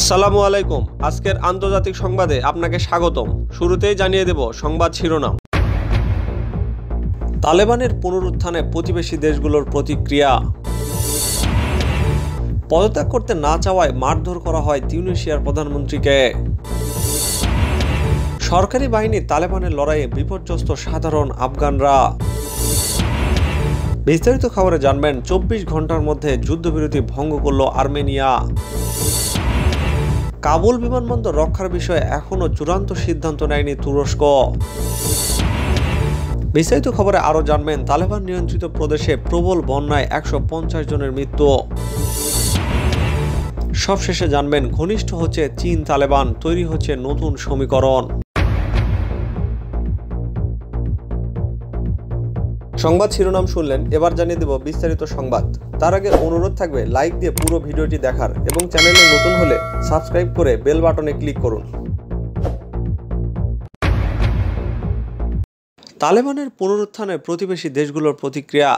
আসসালামু আলাইকুম আজকের আন্তর্জাতিক সংবাদে আপনাকে স্বাগতম শুরুতেই জানিয়ে দেব সংবাদ শিরোনাম তালেবানের পুনরুত্থানে প্রতিবেশী দেশগুলোর প্রতিক্রিয়া পদত্যাগ করতে না চাওয়ায় মারধর করা হয় তিউনেশিয়ার প্রধানমন্ত্রীকে সরকারি বাহিনী তালেবানের লড়াইয়ে বিপর্যস্ত সাধারণ আফগানরা বিস্তারিত খবরে জানবেন চব্বিশ ঘন্টার মধ্যে যুদ্ধবিরতি ভঙ্গ করল আর্মেনিয়া কাবুল বিমানবন্দর রক্ষার বিষয়ে এখনও চূড়ান্ত সিদ্ধান্ত নেয়নি তুরস্ক বিস্তারিত খবরে আরও জানবেন তালেবান নিয়ন্ত্রিত প্রদেশে প্রবল বন্যায় একশো জনের মৃত্যু সবশেষে জানবেন ঘনিষ্ঠ হচ্ছে চীন তালেবান তৈরি হচ্ছে নতুন সমীকরণ সংবাদ শিরোনাম শুনলেন এবার জানিয়ে দেব বিস্তারিত সংবাদ তার আগে অনুরোধ থাকবে লাইক দিয়ে পুরো ভিডিওটি দেখার এবং চ্যানেলে নতুন হলে সাবস্ক্রাইব করে বেল বাটনে ক্লিক করুন তালেবানের পুনরুত্থানে প্রতিবেশী দেশগুলোর প্রতিক্রিয়া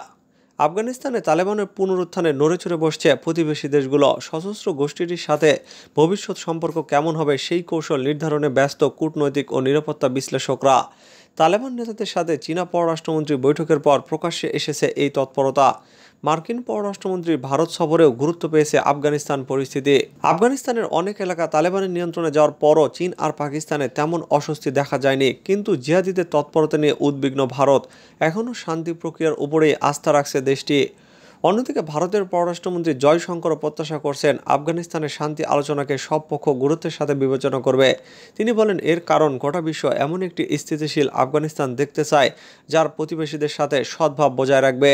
আফগানিস্তানে তালেবানের পুনরুত্থানে নড়েচড়ে বসছে প্রতিবেশী দেশগুলো সশস্ত্র গোষ্ঠীটির সাথে ভবিষ্যৎ সম্পর্ক কেমন হবে সেই কৌশল নির্ধারণে ব্যস্ত কূটনৈতিক ও নিরাপত্তা বিশ্লেষকরা তালেবান নেতাদের সাথে চীনা পররাষ্ট্রমন্ত্রী বৈঠকের পর প্রকাশ্যে এসেছে এই তৎপরতা মার্কিন পররাষ্ট্রমন্ত্রী ভারত সফরেও গুরুত্ব পেয়েছে আফগানিস্তান পরিস্থিতি আফগানিস্তানের অনেক এলাকা তালেবানের নিয়ন্ত্রণে যাওয়ার পরও চীন আর পাকিস্তানে তেমন অস্বস্তি দেখা যায়নি কিন্তু জিহাদিদের তৎপরতা নিয়ে উদ্বিগ্ন ভারত এখনও শান্তি প্রক্রিয়ার উপরেই আস্থা রাখছে দেশটি অন্যদিকে ভারতের পররাষ্ট্রমন্ত্রী জয়শঙ্কর প্রত্যাশা করছেন আফগানিস্তানের শান্তি আলোচনাকে সব পক্ষ গুরুত্বের সাথে বিবেচনা করবে তিনি বলেন এর কারণ গোটা বিশ্ব এমন একটি স্থিতিশীল আফগানিস্তান দেখতে চায় যার প্রতিবেশীদের সাথে সদ্ভাব বজায় রাখবে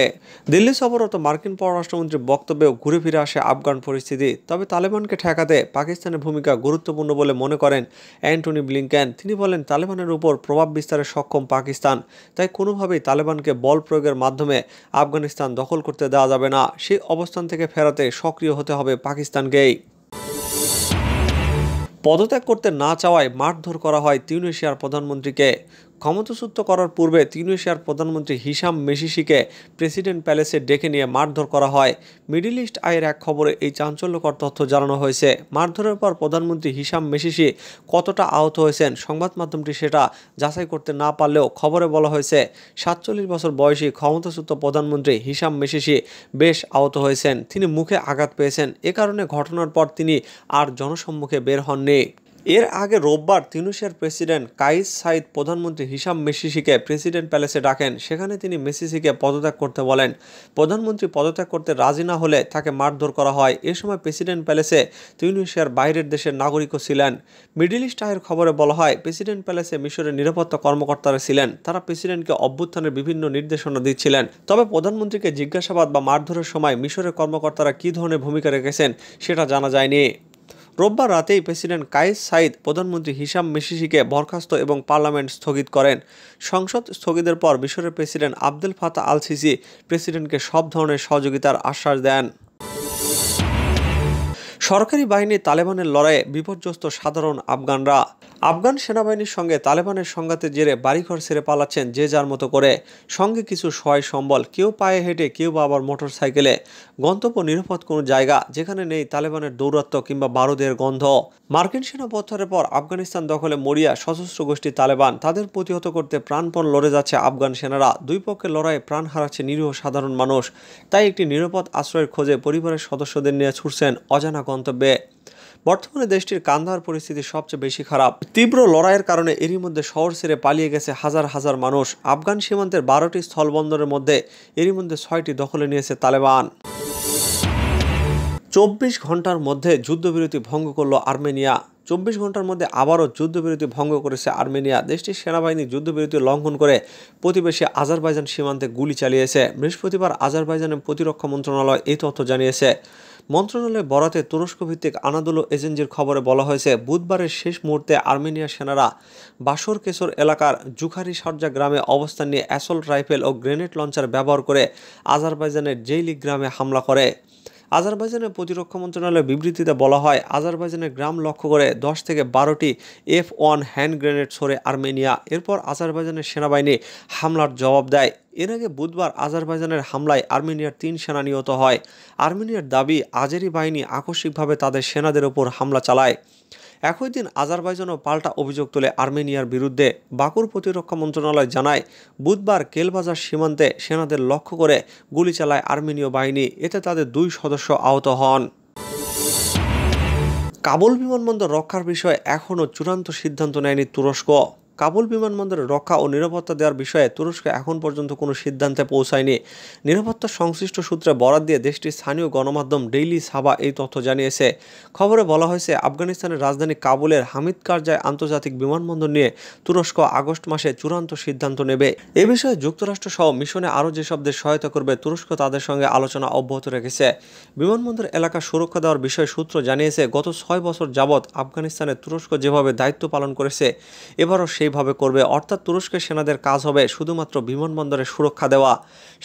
দিল্লি সফররত মার্কিন পররাষ্ট্রমন্ত্রীর বক্তব্যেও ঘুরে ফিরে আসে আফগান পরিস্থিতি তবে তালেবানকে ঠেকাতে পাকিস্তানের ভূমিকা গুরুত্বপূর্ণ বলে মনে করেন অ্যান্টনি ব্লিংকেন তিনি বলেন তালেবানের উপর প্রভাব বিস্তারে সক্ষম পাকিস্তান তাই কোনোভাবেই তালেবানকে বল প্রয়োগের মাধ্যমে আফগানিস্তান দখল করতে দেওয়া যাবে যাবে না সেই অবস্থান থেকে ফেরাতে সক্রিয় হতে হবে পাকিস্তানকেই পদত্যাগ করতে না চাওয়ায় মারধর করা হয় তিউনেশিয়ার প্রধানমন্ত্রীকে ক্ষমতাচ্যুত করার পূর্বে তিউনিশিয়ার প্রধানমন্ত্রী হিসাম মেসিসিকে প্রেসিডেন্ট প্যালেসে ডেকে নিয়ে মারধর করা হয় মিডিল ইস্ট আয়ের এক খবরে এই চাঞ্চল্যকর তথ্য জানানো হয়েছে মারধরের পর প্রধানমন্ত্রী হিসাম মেসিসি কতটা আহত হয়েছেন সংবাদ মাধ্যমটি সেটা যাচাই করতে না পারলেও খবরে বলা হয়েছে সাতচল্লিশ বছর বয়সী ক্ষমতাচ্যুত প্রধানমন্ত্রী হিসাম মেসিসি বেশ আহত হয়েছেন তিনি মুখে আঘাত পেয়েছেন এ কারণে ঘটনার পর তিনি আর জনসম্মুখে বের হননি এর আগে রোববার তিনুশিয়ার প্রেসিডেন্ট কাইস সাইদ প্রধানমন্ত্রী হিসাম মেসিসিকে প্রেসিডেন্ট প্যালেসে ডাকেন সেখানে তিনি মেসিসিকে পদত্যাগ করতে বলেন প্রধানমন্ত্রী পদত্যাগ করতে রাজি না হলে তাকে মারধর করা হয় এ সময় প্রেসিডেন্ট প্যালেসে তিউনিশিয়ার বাইরের দেশের নাগরিকও ছিলেন মিডিল ইস্ট আয়ের খবরে বলা হয় প্রেসিডেন্ট প্যালেসে মিশরের নিরাপত্তা কর্মকর্তারা ছিলেন তারা প্রেসিডেন্টকে অভ্যুত্থানের বিভিন্ন নির্দেশনা দিচ্ছিলেন তবে প্রধানমন্ত্রীকে জিজ্ঞাসাবাদ বা মারধরের সময় মিশরের কর্মকর্তারা কী ধরনের ভূমিকা রেখেছেন সেটা জানা যায়নি রোববার রাতেই প্রেসিডেন্ট কায়েস সাইদ প্রধানমন্ত্রী হিসাম মিশিসিকে বরখাস্ত এবং পার্লামেন্ট স্থগিত করেন সংসদ স্থগিতের পর মিশরের প্রেসিডেন্ট আব্দুল ফাতা আল সিসি প্রেসিডেন্টকে সব ধরনের সহযোগিতার আশ্বাস দেন সরকারি বাহিনী তালেবানের লড়াইয়ে বিপর্যস্ত সাধারণ আফগানরা আফগান সেনাবাহিনীর সঙ্গে তালেবানের সংঘাতের জেরে বাড়িঘর ছেড়ে পালাচ্ছেন যে যার মতো করে সঙ্গে কিছু সহায় সম্বল কেউ পায়ে হেঁটে কেউ বা আবার মোটর সাইকেলে গন্তব্য নিরাপদ কোনো জায়গা যেখানে নেই তালেবানের দৌরাত্ম কিংবা বারুদের গন্ধ মার্কিন সেনা পত্থরের পর আফগানিস্তান দখলে মরিয়া সশস্ত্র গোষ্ঠী তালেবান তাদের প্রতিহত করতে প্রাণপণ লড়ে যাচ্ছে আফগান সেনারা দুই পক্ষের লড়াইয়ে প্রাণ হারাচ্ছে নিরীহ সাধারণ মানুষ তাই একটি নিরাপদ আশ্রয়ের খোঁজে পরিবারের সদস্যদের নিয়ে ছুটছেন অজানা গন্তব্যে বর্তমানে দেশটির কান্ধার পরিস্থিতি সবচেয়ে বেশি খারাপ তীব্র লড়াইয়ের কারণে এরই মধ্যে শহর ছেড়ে পালিয়ে গেছে হাজার হাজার মানুষ আফগান সীমান্তের বারোটি স্থলবন্দরের মধ্যে এরই মধ্যে ছয়টি দখলে নিয়েছে তালেবান চব্বিশ ঘন্টার মধ্যে যুদ্ধবিরতি ভঙ্গ করল আর্মেনিয়া চব্বিশ ঘন্টার মধ্যে আবারও যুদ্ধবিরতি ভঙ্গ করেছে আর্মেনিয়া দেশটির সেনাবাহিনী যুদ্ধবিরতি লঙ্ঘন করে প্রতিবেশী আজারবাইজান সীমান্তে গুলি চালিয়েছে বৃহস্পতিবার আজারবাইজানের প্রতিরক্ষা মন্ত্রণালয় এই তথ্য জানিয়েছে মন্ত্রণালয় বরাতে তুরস্ক ভিত্তিক আনাদুলো এজেন্সির খবরে বলা হয়েছে বুধবারের শেষ মুহূর্তে আর্মেনিয়া সেনারা বাসর কেসর এলাকার জুখারি সরজা গ্রামে অবস্থান নিয়ে অ্যাসল্ট রাইফেল ও গ্রেনেড লঞ্চার ব্যবহার করে আজারবাইজানের জেইলি গ্রামে হামলা করে আজারবাইজানের প্রতিরক্ষা মন্ত্রণালয়ের বিবৃতিতে বলা হয় আজারবাইজানের গ্রাম লক্ষ্য করে দশ থেকে বারোটি এফ ওয়ান হ্যান্ড গ্রেনেড ছড়ে আর্মেনিয়া এরপর আজারবাইজানের সেনাবাহিনী হামলার জবাব দেয় এর আগে বুধবার আজারবাইজানের হামলায় আর্মেনিয়ার তিন সেনা নিহত হয় আর্মেনিয়ার দাবি আজেরি বাহিনী আকস্মিকভাবে তাদের সেনাদের ওপর হামলা চালায় একই দিন আজারবাইজানও পাল্টা অভিযোগ তুলে আর্মেনিয়ার বিরুদ্ধে বাকুর প্রতিরক্ষা মন্ত্রণালয় জানায় বুধবার কেলবাজার সীমান্তে সেনাদের লক্ষ্য করে গুলি চালায় আর্মেনীয় বাহিনী এতে তাদের দুই সদস্য আহত হন কাবুল বিমানবন্দর রক্ষার বিষয়ে এখনও চূড়ান্ত সিদ্ধান্ত নেয়নি তুরস্ক কাবুল বিমানবন্দরে রক্ষা ও নিরাপত্তা দেওয়ার বিষয়ে তুরস্ক এখন পর্যন্ত কোনো সিদ্ধান্তে পৌঁছায়নি নিরাপত্তা সংশ্লিষ্ট সূত্রে বরাদ দিয়ে দেশটির স্থানীয় গণমাধ্যম ডেইলি সাবা এই তথ্য জানিয়েছে খবরে বলা হয়েছে আফগানিস্তানের রাজধানী কাবুলের হামিদ কারজায় আন্তর্জাতিক বিমানবন্দর নিয়ে তুরস্ক আগস্ট মাসে চূড়ান্ত সিদ্ধান্ত নেবে এ বিষয়ে যুক্তরাষ্ট্র সহ মিশনে আরও যেসব দেশ সহায়তা করবে তুরস্ক তাদের সঙ্গে আলোচনা অব্যাহত রেখেছে বিমানবন্দর এলাকা সুরক্ষা দেওয়ার বিষয়ে সূত্র জানিয়েছে গত ছয় বছর যাবৎ আফগানিস্তানে তুরস্ক যেভাবে দায়িত্ব পালন করেছে এবারও সেই সেইভাবে করবে অর্থাৎ তুরস্কের সেনাদের কাজ হবে শুধুমাত্র বিমানবন্দরে সুরক্ষা দেওয়া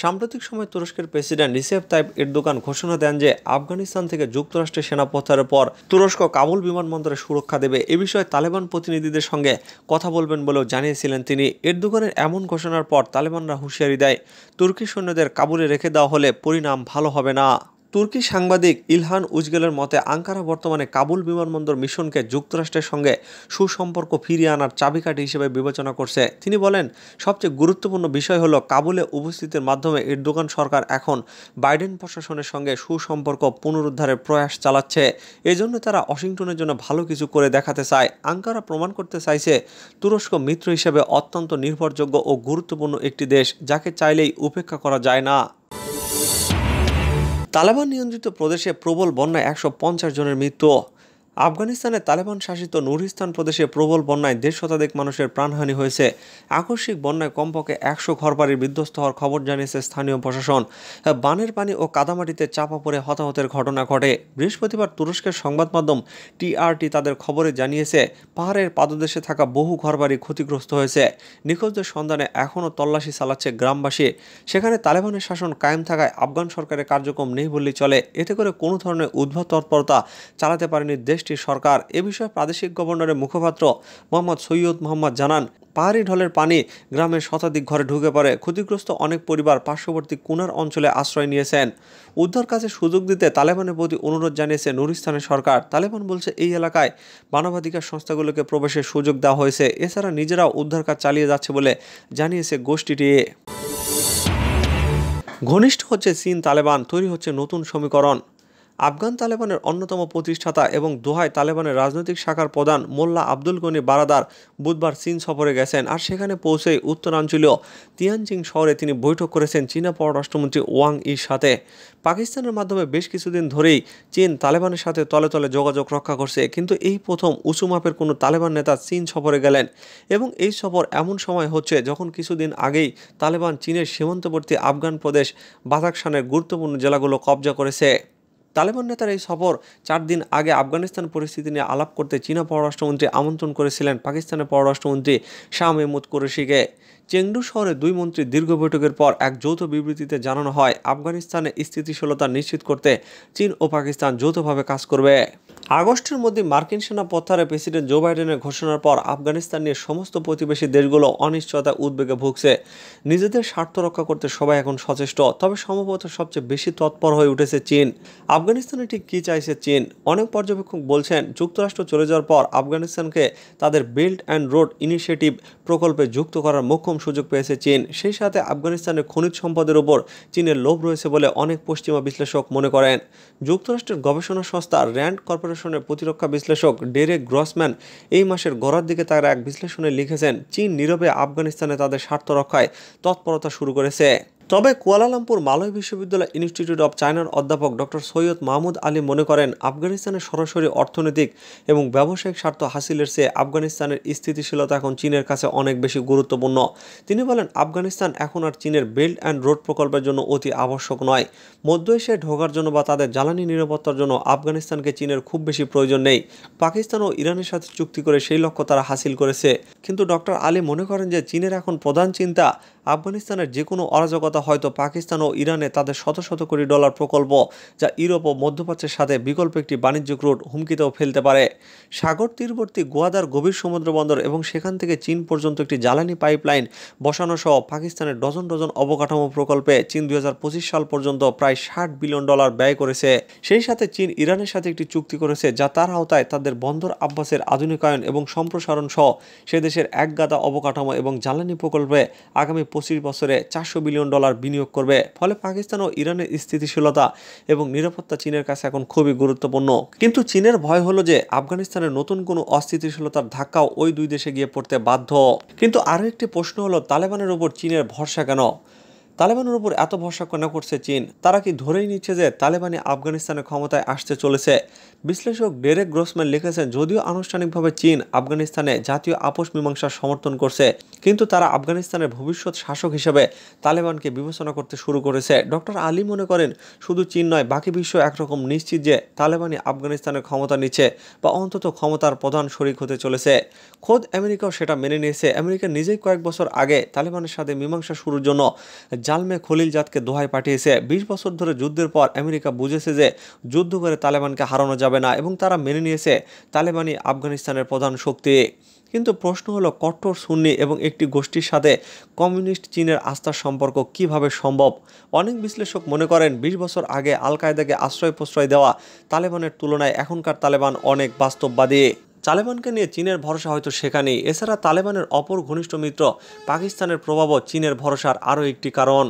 সাম্প্রতিক সময় তুরস্কের প্রেসিডেন্ট রিসেফ তাইব এরদোকান ঘোষণা দেন যে আফগানিস্তান থেকে যুক্তরাষ্ট্রের সেনা প্রচারের পর তুরস্ক কাবুল বিমানবন্দরে সুরক্ষা দেবে এ বিষয়ে তালেবান প্রতিনিধিদের সঙ্গে কথা বলবেন বলেও জানিয়েছিলেন তিনি এরদোকানের এমন ঘোষণার পর তালেবানরা হুঁশিয়ারি দেয় তুর্কি সৈন্যদের কাবুলে রেখে দেওয়া হলে পরিণাম ভালো হবে না তুর্কি সাংবাদিক ইলহান উজগেলের মতে আঙ্কারা বর্তমানে কাবুল বিমানবন্দর মিশনকে যুক্তরাষ্ট্রের সঙ্গে সুসম্পর্ক ফিরিয়ে আনার চাবিকাঠি হিসেবে বিবেচনা করছে তিনি বলেন সবচেয়ে গুরুত্বপূর্ণ বিষয় হলো কাবুলে উপস্থিতির মাধ্যমে ইরদোগান সরকার এখন বাইডেন প্রশাসনের সঙ্গে সুসম্পর্ক পুনরুদ্ধারের প্রয়াস চালাচ্ছে এজন্য তারা ওয়াশিংটনের জন্য ভালো কিছু করে দেখাতে চায় আঙ্কারা প্রমাণ করতে চাইছে তুরস্ক মিত্র হিসেবে অত্যন্ত নির্ভরযোগ্য ও গুরুত্বপূর্ণ একটি দেশ যাকে চাইলেই উপেক্ষা করা যায় না তালেবান নিয়ন্ত্রিত প্রদেশে প্রবল বন্যায় একশো পঞ্চাশ জনের মৃত্যু আফগানিস্তানে তালেবান শাসিত নুরিস্তান প্রদেশে প্রবল বন্যায় দেড় শতাধিক মানুষের প্রাণহানি হয়েছে আকস্মিক বন্যায় কমপক্ষে একশো বাড়ি বিধ্বস্ত হওয়ার খবর জানিয়েছে স্থানীয় প্রশাসন বানের পানি ও কাদামাটিতে চাপা পড়ে হতাহতের ঘটনা ঘটে বৃহস্পতিবার তুরস্কের সংবাদ মাধ্যম টিআরটি তাদের খবরে জানিয়েছে পাহাড়ের পাদদেশে থাকা বহু ঘরবাড়ি ক্ষতিগ্রস্ত হয়েছে নিখোঁজদের সন্ধানে এখনও তল্লাশি চালাচ্ছে গ্রামবাসী সেখানে তালেবানের শাসন কায়েম থাকায় আফগান সরকারের কার্যক্রম নেই বললেই চলে এতে করে কোনো ধরনের উদ্ভব তৎপরতা চালাতে পারেনি দেশ দেশটির সরকার এ বিষয়ে প্রাদেশিক গভর্নরের মুখপাত্র মোহাম্মদ সৈয়দ মোহাম্মদ জানান পাহাড়ি ঢলের পানি গ্রামের শতাধিক ঘরে ঢুকে পড়ে ক্ষতিগ্রস্ত অনেক পরিবার পার্শ্ববর্তী কুনার অঞ্চলে আশ্রয় নিয়েছেন উদ্ধার কাজে সুযোগ দিতে তালেবানের প্রতি অনুরোধ জানিয়েছে নুরিস্তানের সরকার তালেবান বলছে এই এলাকায় মানবাধিকার সংস্থাগুলোকে প্রবেশের সুযোগ দেওয়া হয়েছে এছাড়া নিজেরাও উদ্ধার কাজ চালিয়ে যাচ্ছে বলে জানিয়েছে গোষ্ঠীটি ঘনিষ্ঠ হচ্ছে চীন তালেবান তৈরি হচ্ছে নতুন সমীকরণ আফগান তালেবানের অন্যতম প্রতিষ্ঠাতা এবং দোহায় তালেবানের রাজনৈতিক শাখার প্রধান মোল্লা আব্দুল গনি বারাদার বুধবার চীন সফরে গেছেন আর সেখানে পৌঁছেই উত্তরাঞ্চলীয় তিয়ানজিং শহরে তিনি বৈঠক করেছেন চীনা পররাষ্ট্রমন্ত্রী ওয়াং ইর সাথে পাকিস্তানের মাধ্যমে বেশ কিছুদিন ধরেই চীন তালেবানের সাথে তলে তলে যোগাযোগ রক্ষা করছে কিন্তু এই প্রথম উঁচু মাপের কোনো তালেবান নেতা চীন সফরে গেলেন এবং এই সফর এমন সময় হচ্ছে যখন কিছুদিন আগেই তালেবান চীনের সীমান্তবর্তী আফগান প্রদেশ বাদাকশানের গুরুত্বপূর্ণ জেলাগুলো কবজা করেছে তালেবান নেতার এই সফর চার দিন আগে আফগানিস্তান পরিস্থিতি নিয়ে আলাপ করতে চীনা পররাষ্ট্রমন্ত্রী আমন্ত্রণ করেছিলেন পাকিস্তানের পররাষ্ট্রমন্ত্রী শাহ মেহমুদ কুরেশিকে চেংডু শহরে দুই মন্ত্রী দীর্ঘ বৈঠকের পর এক যৌথ বিবৃতিতে জানানো হয় আফগানিস্তানে স্থিতিশীলতা নিশ্চিত করতে চীন ও পাকিস্তান যৌথভাবে কাজ করবে আগস্টের মধ্যে মার্কিন সেনা প্রত্যাহারে প্রেসিডেন্ট জো বাইডেনের ঘোষণার পর আফগানিস্তান নিয়ে সমস্ত প্রতিবেশী দেশগুলো অনিশ্চয়তা উদ্বেগে ভুগছে নিজেদের স্বার্থ রক্ষা করতে সবাই এখন সচেষ্ট তবে সম্ভবত সবচেয়ে বেশি তৎপর হয়ে উঠেছে চীন আফগানিস্তানে ঠিক কী চাইছে চীন অনেক পর্যবেক্ষক বলছেন যুক্তরাষ্ট্র চলে যাওয়ার পর আফগানিস্তানকে তাদের বিল্ড অ্যান্ড রোড ইনিশিয়েটিভ প্রকল্পে যুক্ত করার মোক্ষম সুযোগ পেয়েছে চীন সেই সাথে আফগানিস্তানের খনিজ সম্পদের উপর চীনের লোভ রয়েছে বলে অনেক পশ্চিমা বিশ্লেষক মনে করেন যুক্তরাষ্ট্রের গবেষণা সংস্থা র্যান্ড কর্পোরেশন কর্পোরেশনের প্রতিরক্ষা বিশ্লেষক ডেরেক গ্রসম্যান এই মাসের গড়ার দিকে তারা এক বিশ্লেষণে লিখেছেন চীন নীরবে আফগানিস্তানে তাদের স্বার্থ রক্ষায় তৎপরতা শুরু করেছে তবে কুয়ালালামপুর মালয় বিশ্ববিদ্যালয় ইনস্টিটিউট অব চায়নার অধ্যাপক ডক্টর সৈয়দ মাহমুদ আলী মনে করেন আফগানিস্তানের সরাসরি অর্থনৈতিক এবং ব্যবসায়িক স্বার্থ হাসিলের চেয়ে আফগানিস্তানের স্থিতিশীলতা এখন চীনের কাছে অনেক বেশি গুরুত্বপূর্ণ তিনি বলেন আফগানিস্তান এখন আর চীনের বেল্ট অ্যান্ড রোড প্রকল্পের জন্য অতি আবশ্যক নয় মধ্য এশিয়ায় ঢোকার জন্য বা তাদের জ্বালানি নিরাপত্তার জন্য আফগানিস্তানকে চীনের খুব বেশি প্রয়োজন নেই পাকিস্তান ও ইরানের সাথে চুক্তি করে সেই লক্ষ্য তারা হাসিল করেছে কিন্তু ডক্টর আলী মনে করেন যে চীনের এখন প্রধান চিন্তা আফগানিস্তানের যে কোনো অরাজকতা হয়তো পাকিস্তান ও ইরানে তাদের শত শত কোটি ডলার প্রকল্প যা ইউরোপ ও মধ্যপ্রাচ্যের সাথে বিকল্প একটি বাণিজ্যিক রুট হুমকিতেও ফেলতে পারে সাগর তীরবর্তী গোয়াদার গভীর সমুদ্র বন্দর এবং সেখান থেকে চীন পর্যন্ত একটি জ্বালানি পাইপলাইন বসানো সহ পাকিস্তানের ডজন ডজন অবকাঠামো প্রকল্পে চীন দুই সাল পর্যন্ত প্রায় ষাট বিলিয়ন ডলার ব্যয় করেছে সেই সাথে চীন ইরানের সাথে একটি চুক্তি করেছে যা তার আওতায় তাদের বন্দর আব্বাসের আধুনিকায়ন এবং সম্প্রসারণ সহ সে দেশের একগাদা অবকাঠামো এবং জ্বালানি প্রকল্পে আগামী পঁচিশ বছরে চারশো বিলিয়ন ডলার বিনিয়োগ করবে ফলে পাকিস্তান ও ইরানের স্থিতিশীলতা এবং নিরাপত্তা চীনের কাছে এখন খুবই গুরুত্বপূর্ণ কিন্তু চীনের ভয় হলো যে আফগানিস্তানের নতুন কোনো অস্থিতিশীলতার ধাক্কাও ওই দুই দেশে গিয়ে পড়তে বাধ্য কিন্তু আরও একটি প্রশ্ন হলো তালেবানের ওপর চীনের ভরসা কেন তালেবানের উপর এত ভরসা কেন করছে চীন তারা কি ধরেই নিচ্ছে যে তালেবানি আফগানিস্তানের ক্ষমতায় আসতে চলেছে বিশ্লেষক ডেরেক গ্রোসম্যান লিখেছেন যদিও আনুষ্ঠানিকভাবে চীন আফগানিস্তানে জাতীয় আপোষ মীমাংসার সমর্থন করছে কিন্তু তারা আফগানিস্তানের ভবিষ্যৎ শাসক হিসেবে তালেবানকে বিবেচনা করতে শুরু করেছে ডক্টর আলী মনে করেন শুধু চীন নয় বাকি বিশ্ব একরকম নিশ্চিত যে তালেবানি আফগানিস্তানের ক্ষমতা নিচ্ছে বা অন্তত ক্ষমতার প্রধান শরিক হতে চলেছে খোদ আমেরিকাও সেটা মেনে নিয়েছে আমেরিকা নিজেই কয়েক বছর আগে তালেবানের সাথে মীমাংসা শুরুর জন্য জালমে খলিলজাদকে দোহাই পাঠিয়েছে বিশ বছর ধরে যুদ্ধের পর আমেরিকা বুঝেছে যে যুদ্ধ করে তালেবানকে হারানো যাবে না এবং তারা মেনে নিয়েছে তালেবানই আফগানিস্তানের প্রধান শক্তি কিন্তু প্রশ্ন হলো কট্টর সুন্নি এবং একটি গোষ্ঠীর সাথে কমিউনিস্ট চীনের আস্থার সম্পর্ক কিভাবে সম্ভব অনেক বিশ্লেষক মনে করেন ২০ বছর আগে আল কায়দাকে আশ্রয় প্রশ্রয় দেওয়া তালেবানের তুলনায় এখনকার তালেবান অনেক বাস্তববাদী তালেবানকে নিয়ে চীনের ভরসা হয়তো সেখানেই এছাড়া তালেবানের অপর ঘনিষ্ঠ মিত্র পাকিস্তানের প্রভাবও চীনের ভরসার আরও একটি কারণ